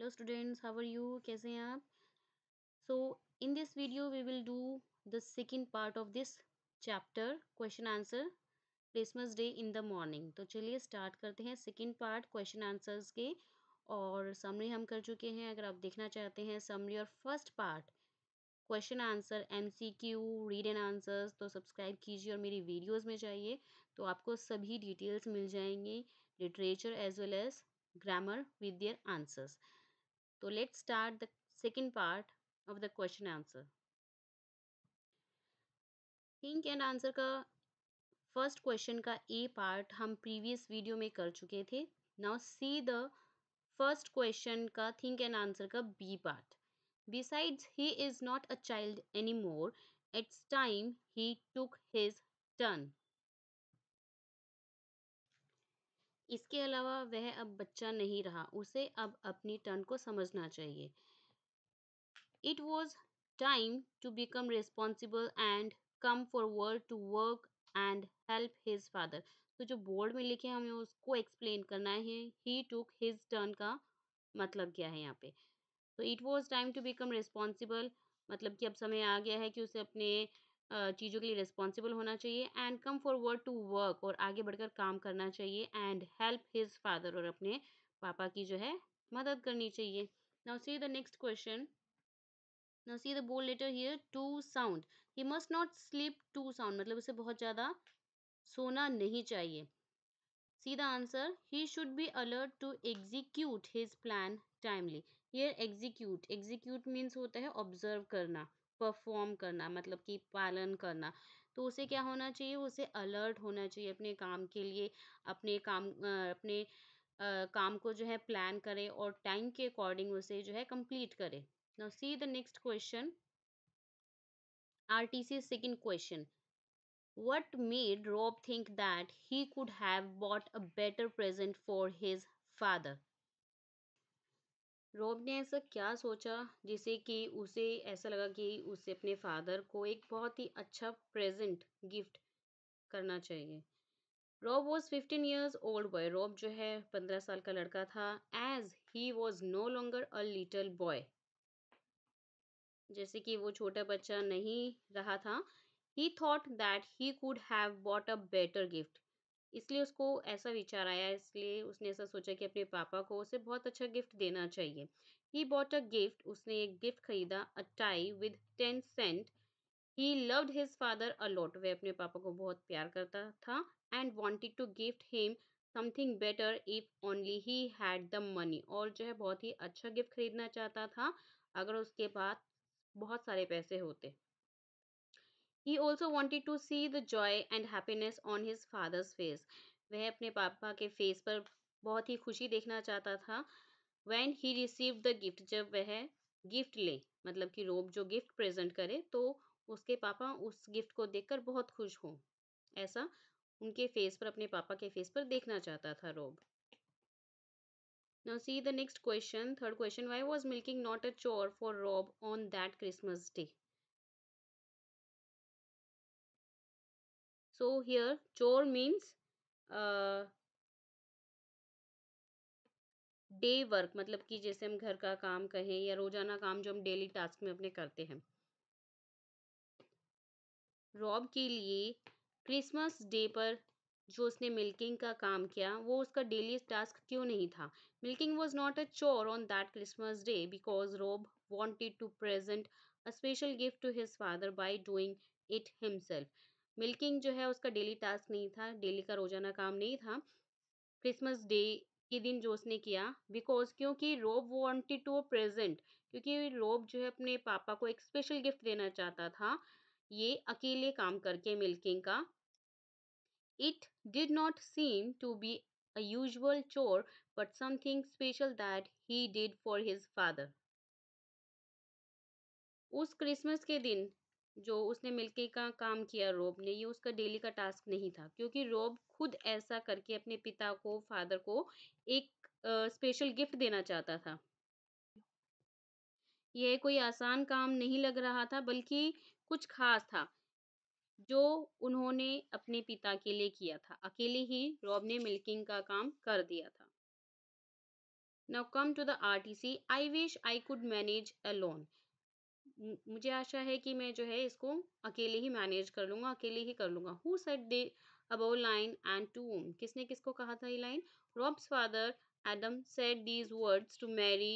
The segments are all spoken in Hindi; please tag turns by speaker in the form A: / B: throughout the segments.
A: hello students how are you कैसे हैं आप so in this video we will do the second part of this chapter question answer Christmas day in the morning तो चलिए स्टार्ट करते हैं सेकेंड पार्ट क्वेश्चन आंसर्स के और समरी हम कर चुके हैं अगर आप देखना चाहते हैं समरी और first part question answer Q read and answers तो सब्सक्राइब कीजिए और मेरी वीडियोज में जाइए तो आपको सभी डिटेल्स मिल जाएंगी literature as well as grammar with their answers तो let start the second part of the question answer think and answer का फर्स्ट क्वेश्चन का ए पार्ट हम प्रीवियस वीडियो में कर चुके थे now see the first question का थिंक एंड आंसर का B part besides he is not a child any more it's time he took his turn इसके अलावा वह अब बच्चा नहीं रहा उसे अब अपनी टर्न को समझना चाहिए it was time to become responsible and come for forward to work and help his father तो जो बोर्ड में लिखे हमें उसको एक्सप्लेन करना है ही टुक हिज टर्न का मतलब क्या है यहाँ पे तो it was time to become responsible मतलब कि अब समय आ गया है कि उसे अपने चीज़ों के लिए रिस्पॉन्सिबल होना चाहिए and come forward to work और आगे बढ़कर काम करना चाहिए एंड हेल्प हिज फादर और अपने पापा की जो है मदद करनी चाहिए now see the next question now see the bold letter here too sound he must not sleep too sound मतलब उसे बहुत ज़्यादा सोना नहीं चाहिए see the answer he should be alert to execute his plan timely here execute execute means होता है ऑब्जर्व करना परफॉर्म करना मतलब कि पालन करना तो उसे क्या होना चाहिए उसे अलर्ट होना चाहिए अपने काम के लिए अपने काम अपने काम को जो है प्लान करे और टाइम के अकॉर्डिंग उसे जो है कंप्लीट करे now see the next question RTC second question what made Rob think that he could have bought a better present for his father Rob ने ऐसा क्या सोचा जिसे कि उसे ऐसा लगा कि उसे अपने फादर को एक बहुत ही अच्छा प्रेजेंट गिफ्ट करना चाहिए Rob was fifteen years old boy Rob जो है पंद्रह साल का लड़का था as he was no longer a little boy जैसे कि वो छोटा बच्चा नहीं रहा था he thought that he could have bought a better gift इसलिए उसको ऐसा विचार आया इसलिए उसने ऐसा सोचा कि अपने पापा को उसे बहुत अच्छा गिफ्ट देना चाहिए ही बॉट अ गिफ्ट उसने एक गिफ्ट खरीदा a tie with ten cent he loved his father a lot वह अपने पापा को बहुत प्यार करता था and wanted to gift him something better if only he had the money और जो है बहुत ही अच्छा गिफ्ट खरीदना चाहता था अगर उसके पास बहुत सारे पैसे होते he also wanted to see the joy and happiness on his father's face वह अपने पापा के फेस पर बहुत ही खुशी देखना चाहता था when he receive the gift जब वह गिफ्ट ले मतलब कि रोब जो गिफ्ट प्रेजेंट करे तो उसके पापा उस गिफ्ट को देखकर बहुत खुश हों ऐसा उनके फेस पर अपने पापा के फेस पर देखना चाहता था Rob now see the next question third question why was milking not a chore for Rob on that Christmas day So here chor means uh, day work मतलब कि जैसे हम घर का काम कहें या रोजाना काम जो हम डेली टास्क में अपने करते हैं रॉब के लिए क्रिसमस डे पर जो उसने मिल्किंग का काम किया वो उसका डेली टास्क क्यों नहीं था milking was not a chore on that Christmas day because Rob wanted to present a special gift to his father by doing it himself milking जो है उसका डेली टास्क नहीं था डेली का रोजाना काम नहीं था क्रिसमस डे के दिन जो उसने किया बिकॉज क्योंकि रोब वॉन्टेड टू प्रेजेंट क्योंकि रोब जो है अपने पापा को एक स्पेशल गिफ्ट देना चाहता था ये अकेले काम करके मिल्किंग का it did not seem to be a chore but something special that he did for his father उस क्रिसमस के दिन जो उसने मिलके का काम किया रोब ने ये उसका डेली का टास्क नहीं था क्योंकि रोब खुद ऐसा करके अपने पिता को फादर को एक स्पेशल गिफ्ट देना चाहता था यह कोई आसान काम नहीं लग रहा था बल्कि कुछ खास था जो उन्होंने अपने पिता के लिए किया था अकेले ही रॉब ने मिल्किंग का काम कर दिया था now come to the R T C I wish I could manage alone मुझे आशा है कि मैं जो है इसको अकेले ही मैनेज कर लूँगा अकेले ही कर लूँगा who said the above line and to किसने किसको कहा था ये line Rob's father Adam said these words to Mary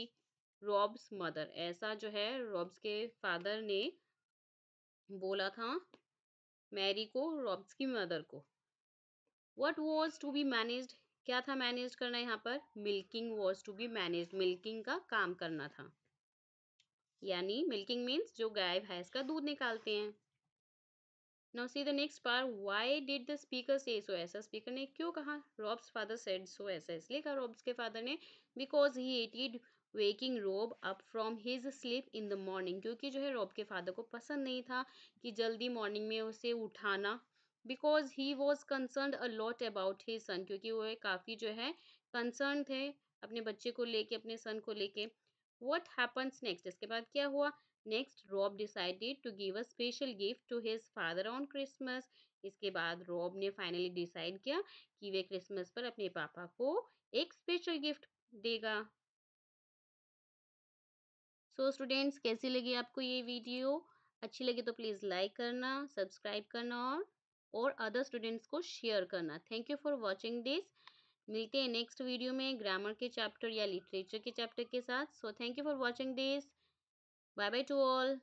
A: Rob's mother ऐसा जो है रॉब्स के फादर ने बोला था मैरी को रॉब्स की मदर को what was to be manage क्या था मैनेज करना यहाँ पर milking was to be manage milking का काम करना था यानी मिल्किंग मीन्स जो गाय भैंस का दूध निकालते हैं now see the next part why did the speaker say so ऐसा स्पीकर ने क्यों कहा रॉब्स फादर सेड सो ऐसा इसलिए कहा रॉब्स के फादर ने because he hated waking Rob up from his sleep in the morning क्योंकि जो है रॉब के फादर को पसंद नहीं था कि जल्दी मॉर्निंग में उसे उठाना because he was concern a lot about his son क्योंकि वह काफ़ी जो है कंसर्न थे अपने बच्चे को लेके अपने सन को लेके वट हैपन्स नेक्स्ट इसके बाद क्या हुआ next Rob decided to give a special gift to his father on Christmas इसके बाद रॉब ने फाइनली डिसाइड किया कि वे क्रिसमस पर अपने पापा को एक स्पेशल गिफ्ट देगा सो so, स्टूडेंट्स कैसी लगी आपको ये वीडियो अच्छी लगी तो प्लीज़ लाइक करना सब्सक्राइब करना और और अदर स्टूडेंट्स को शेयर करना thank you for watching this मिलते हैं नेक्स्ट वीडियो में ग्रामर के चैप्टर या लिटरेचर के चैप्टर के साथ so thank you for watching this bye bye to all